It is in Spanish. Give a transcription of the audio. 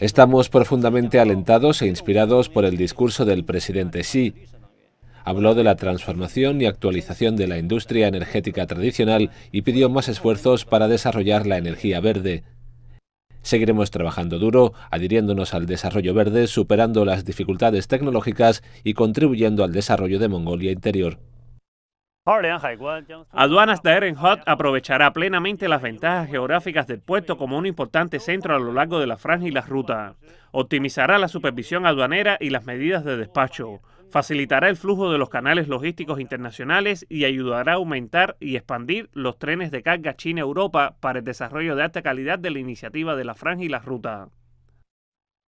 Estamos profundamente alentados e inspirados por el discurso del presidente Xi. Habló de la transformación y actualización de la industria energética tradicional y pidió más esfuerzos para desarrollar la energía verde. Seguiremos trabajando duro, adhiriéndonos al desarrollo verde, superando las dificultades tecnológicas y contribuyendo al desarrollo de Mongolia Interior. Aduanas de Erenhot aprovechará plenamente las ventajas geográficas del puerto como un importante centro a lo largo de la franja y la ruta. Optimizará la supervisión aduanera y las medidas de despacho. Facilitará el flujo de los canales logísticos internacionales y ayudará a aumentar y expandir los trenes de carga China-Europa para el desarrollo de alta calidad de la iniciativa de la franja y la ruta.